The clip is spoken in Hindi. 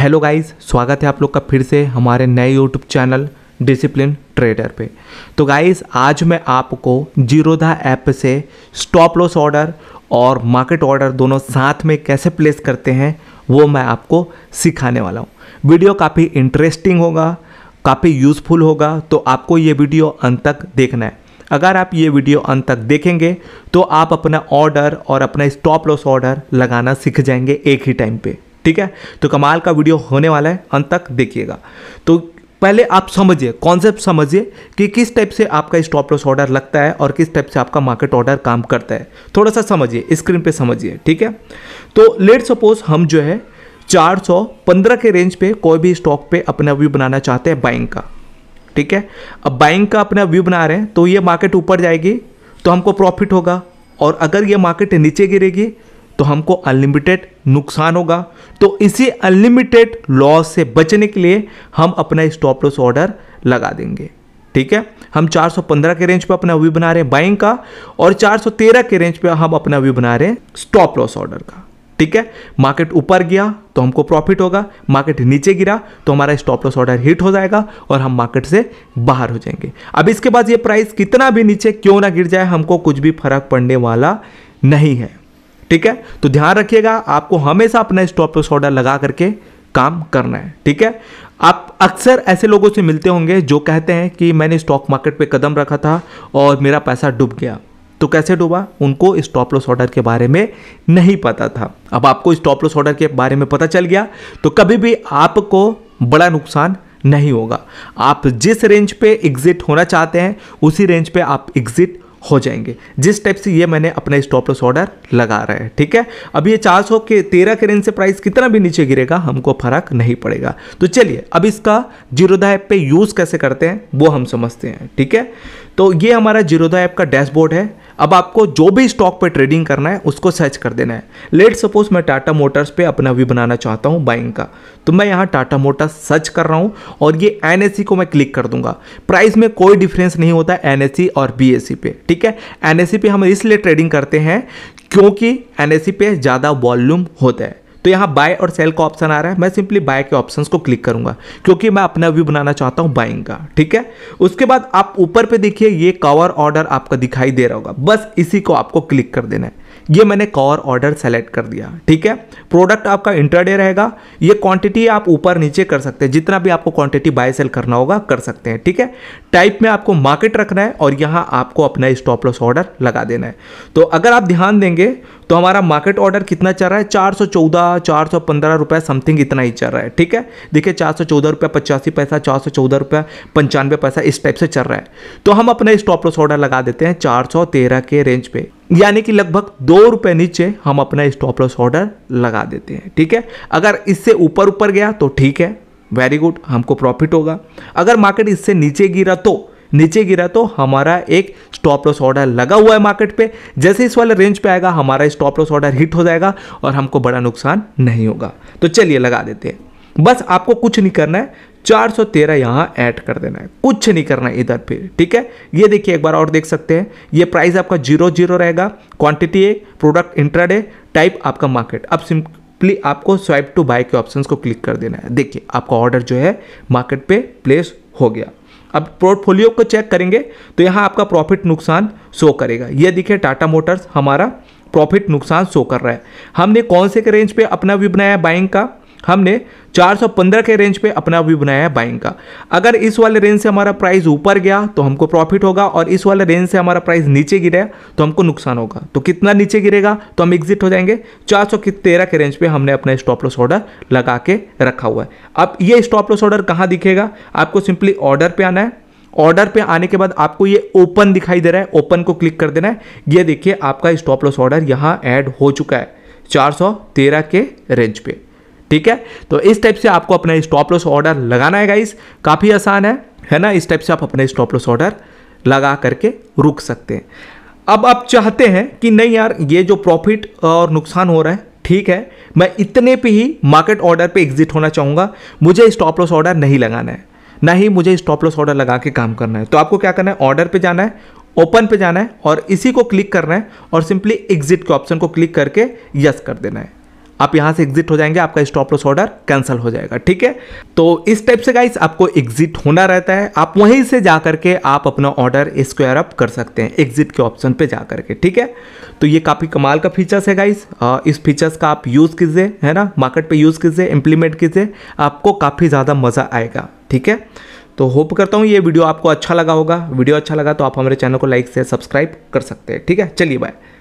हेलो गाइस स्वागत है आप लोग का फिर से हमारे नए यूट्यूब चैनल डिसिप्लिन ट्रेडर पे तो गाइस आज मैं आपको जीरोधा ऐप से स्टॉप लॉस ऑर्डर और मार्केट ऑर्डर दोनों साथ में कैसे प्लेस करते हैं वो मैं आपको सिखाने वाला हूँ वीडियो काफ़ी इंटरेस्टिंग होगा काफ़ी यूज़फुल होगा तो आपको ये वीडियो अंत तक देखना है अगर आप ये वीडियो अंत तक देखेंगे तो आप अपना ऑर्डर और अपना स्टॉप लॉस ऑर्डर लगाना सीख जाएंगे एक ही टाइम पे ठीक है तो कमाल का वीडियो होने वाला है अंत तक देखिएगा तो पहले आप समझिए कॉन्सेप्ट समझिए कि किस टाइप से आपका स्टॉप लॉस ऑर्डर लगता है और किस टाइप से आपका मार्केट ऑर्डर काम करता है थोड़ा सा समझिए स्क्रीन पे समझिए ठीक है तो लेट सपोज हम जो है 415 के रेंज पे कोई भी स्टॉक पे अपना व्यू बनाना चाहते हैं बाइंग का ठीक है अब बाइंग का अपना व्यू बना रहे हैं तो ये मार्केट ऊपर जाएगी तो हमको प्रॉफिट होगा और अगर ये मार्केट नीचे गिरेगी तो हमको अनलिमिटेड नुकसान होगा तो इसी अनलिमिटेड लॉस से बचने के लिए हम अपना स्टॉप लॉस ऑर्डर लगा देंगे ठीक है हम 415 के रेंज पे अपना व्यू बना रहे हैं बाइंग का और 413 के रेंज पे हम अपना व्यू बना रहे हैं स्टॉप लॉस ऑर्डर का ठीक है मार्केट ऊपर गया तो हमको प्रॉफिट होगा मार्केट नीचे गिरा तो हमारा स्टॉप लॉस ऑर्डर हिट हो जाएगा और हम मार्केट से बाहर हो जाएंगे अब इसके बाद ये प्राइस कितना भी नीचे क्यों ना गिर जाए हमको कुछ भी फर्क पड़ने वाला नहीं है ठीक है तो ध्यान रखिएगा आपको हमेशा अपना स्टॉप लॉस ऑर्डर लगा करके काम करना है ठीक है आप अक्सर ऐसे लोगों से मिलते होंगे जो कहते हैं कि मैंने स्टॉक मार्केट पे कदम रखा था और मेरा पैसा डूब गया तो कैसे डूबा उनको स्टॉप लॉस ऑर्डर के बारे में नहीं पता था अब आपको स्टॉप लॉस ऑर्डर के बारे में पता चल गया तो कभी भी आपको बड़ा नुकसान नहीं होगा आप जिस रेंज पे एग्जिट होना चाहते हैं उसी रेंज पे आप एग्जिट हो जाएंगे जिस टाइप से ये मैंने अपना स्टॉप लॉस ऑर्डर लगा रहा है ठीक है अब ये चार सौ के तेरह के रेंज से प्राइस कितना भी नीचे गिरेगा हमको फर्क नहीं पड़ेगा तो चलिए अब इसका जीरोधा ऐप पे यूज़ कैसे करते हैं वो हम समझते हैं ठीक है तो ये हमारा जीरोधा ऐप का डैशबोर्ड है अब आपको जो भी स्टॉक पे ट्रेडिंग करना है उसको सर्च कर देना है लेट सपोज मैं टाटा मोटर्स पे अपना व्यू बनाना चाहता हूँ बाइंग का तो मैं यहाँ टाटा मोटर्स सर्च कर रहा हूँ और ये एन e को मैं क्लिक कर दूंगा प्राइस में कोई डिफरेंस नहीं होता एन e और बी e पे ठीक है एन पे हम इसलिए ट्रेडिंग करते हैं क्योंकि एन पे ज़्यादा वॉल्यूम होता है तो यहाँ बाय और सेल का ऑप्शन आ रहा है मैं सिंपली बाय के ऑप्शन को क्लिक करूंगा क्योंकि मैं अपना व्यू बनाना चाहता हूँ बाइंग का ठीक है उसके बाद आप ऊपर पर देखिए ये कवर ऑर्डर आपका दिखाई दे रहा होगा बस इसी को आपको क्लिक कर देना है ये मैंने कॉर ऑर्डर सेलेक्ट कर दिया ठीक है प्रोडक्ट आपका इंटरडे रहेगा ये क्वांटिटी आप ऊपर नीचे कर सकते हैं जितना भी आपको क्वांटिटी बाय सेल करना होगा कर सकते हैं ठीक है टाइप में आपको मार्केट रखना है और यहाँ आपको अपना स्टॉप लॉस ऑर्डर लगा देना है तो अगर आप ध्यान देंगे तो हमारा मार्केट ऑर्डर कितना चल रहा है चार सौ चौदह चार सौ पंद्रह रुपये समथिंग इतना ही चल रहा है ठीक है देखिए चार सौ चौदह रुपये पचासी पैसा चार सौ चौदह रुपये पंचानवे पैसा इस टाइप से चल रहा है तो हम अपना स्टॉप लॉस ऑर्डर लगा देते हैं चार सौ तेरह के रेंज पे यानी कि लगभग दो रुपये नीचे हम अपना स्टॉप लॉस ऑर्डर लगा देते हैं ठीक है अगर इससे ऊपर ऊपर गया तो ठीक है वेरी गुड हमको प्रॉफिट होगा अगर मार्केट इससे नीचे गिरा तो नीचे गिरा तो हमारा एक स्टॉप लॉस ऑर्डर लगा हुआ है मार्केट पे जैसे इस वाले रेंज पे आएगा हमारा स्टॉप लॉस ऑर्डर हिट हो जाएगा और हमको बड़ा नुकसान नहीं होगा तो चलिए लगा देते हैं बस आपको कुछ नहीं करना है 413 यहाँ ऐड कर देना है कुछ नहीं करना है इधर फिर ठीक है ये देखिए एक बार और देख सकते हैं ये प्राइस आपका जीरो जीरो रहेगा quantity A product intraday type आपका मार्केट अब सिंपली आपको स्वाइप टू बाय के ऑप्शंस को क्लिक कर देना है देखिए आपका ऑर्डर जो है मार्केट पे प्लेस हो गया अब पोर्टफोलियो को चेक करेंगे तो यहाँ आपका प्रॉफिट नुकसान शो करेगा ये देखिए टाटा मोटर्स हमारा प्रॉफिट नुकसान शो कर रहा है हमने कौन से रेंज पे अपना व्यू बनाया बाइंग का हमने 415 के रेंज पे अपना व्यू बनाया है बाइंग का अगर इस वाले रेंज से हमारा प्राइस ऊपर गया तो हमको प्रॉफिट होगा और इस वाले रेंज से हमारा प्राइस नीचे गिरा तो हमको नुकसान होगा तो कितना नीचे गिरेगा तो हम एग्जिट हो जाएंगे चार के रेंज पे हमने अपना स्टॉप लॉस ऑर्डर लगा के रखा हुआ है अब ये स्टॉप लॉस ऑर्डर कहाँ दिखेगा आपको सिंपली ऑर्डर पर आना है ऑर्डर पे आने के बाद आपको ये ओपन दिखाई दे रहा है ओपन को क्लिक कर देना है ये देखिए आपका स्टॉप लॉस ऑर्डर यहाँ ऐड हो चुका है 413 के रेंज पे ठीक है तो इस टाइप से आपको अपना स्टॉप लॉस ऑर्डर लगाना है गाइस काफ़ी आसान है है ना इस टाइप से आप अपना स्टॉप लॉस ऑर्डर लगा करके रुक सकते हैं अब आप चाहते हैं कि नहीं यार ये जो प्रॉफिट और नुकसान हो रहा है ठीक है मैं इतने पे ही मार्केट ऑर्डर पे एग्जिट होना चाहूँगा मुझे स्टॉप लॉस ऑर्डर नहीं लगाना है ना ही मुझे स्टॉप लॉस ऑर्डर लगा के काम करना है तो आपको क्या करना है ऑर्डर पे जाना है ओपन पे जाना है और इसी को क्लिक करना है और सिंपली एग्जिट के ऑप्शन को क्लिक करके यस कर देना है आप यहाँ से एग्जिट हो जाएंगे आपका स्टॉप लॉस ऑर्डर कैंसिल हो जाएगा ठीक है तो इस टाइप से गाइस आपको एग्जिट होना रहता है आप वहीं से जा करके आप अपना ऑर्डर स्क्वायर अप कर सकते हैं एग्जिट के ऑप्शन पे जा करके ठीक है तो ये काफ़ी कमाल का फीचर्स है गाइस इस फीचर्स का आप यूज़ कीजिए है ना मार्केट पर यूज़ कीजिए इम्प्लीमेंट कीजिए आपको काफ़ी ज़्यादा मज़ा आएगा ठीक है तो होप करता हूँ ये वीडियो आपको अच्छा लगा होगा वीडियो अच्छा लगा तो आप हमारे चैनल को लाइक से सब्सक्राइब कर सकते हैं ठीक है चलिए बाय